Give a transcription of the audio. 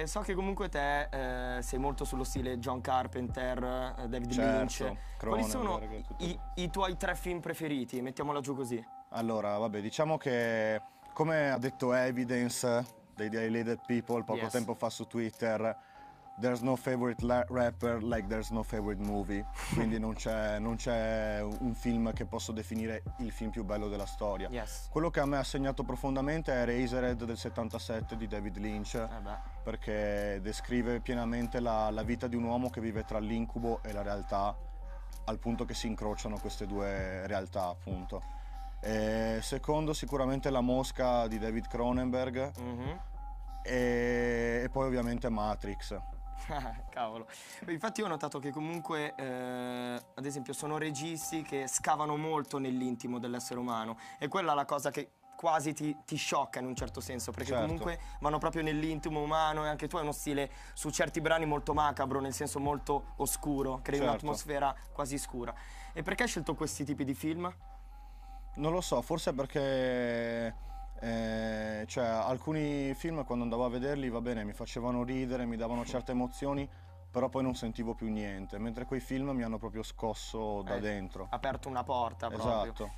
E eh, so che comunque te eh, sei molto sullo stile John Carpenter, eh, David certo, Lynch. Quali sono i, i tuoi tre film preferiti? Mettiamola giù così. Allora, vabbè, diciamo che come ha detto Evidence dei The Dilated People poco yes. tempo fa su Twitter, There's no favorite rapper, like there's no favorite movie. Quindi non c'è, non c'è, un film che posso definire il film più bello della storia. Yes. Quello che a me ha segnato profondamente è Razorhead del 77 di David Lynch, eh perché descrive pienamente la, la vita di un uomo che vive tra l'incubo e la realtà, al punto che si incrociano queste due realtà, appunto. E secondo sicuramente La Mosca di David Cronenberg. Mm-hmm. E, e, poi ovviamente Matrix. Cavolo. infatti io ho notato che comunque, eh, ad esempio, sono registi che scavano molto nell'intimo dell'essere umano e quella è la cosa che quasi ti, ti sciocca in un certo senso, perché certo. comunque vanno proprio nell'intimo umano e anche tu hai uno stile su certi brani molto macabro, nel senso molto oscuro, crei certo. un'atmosfera quasi scura. E perché hai scelto questi tipi di film? Non lo so, forse perché cioè alcuni film quando andavo a vederli, va bene, mi facevano ridere, mi davano certe emozioni, però poi non sentivo più niente, mentre quei film mi hanno proprio scosso da eh, dentro. Aperto una porta proprio. Esatto.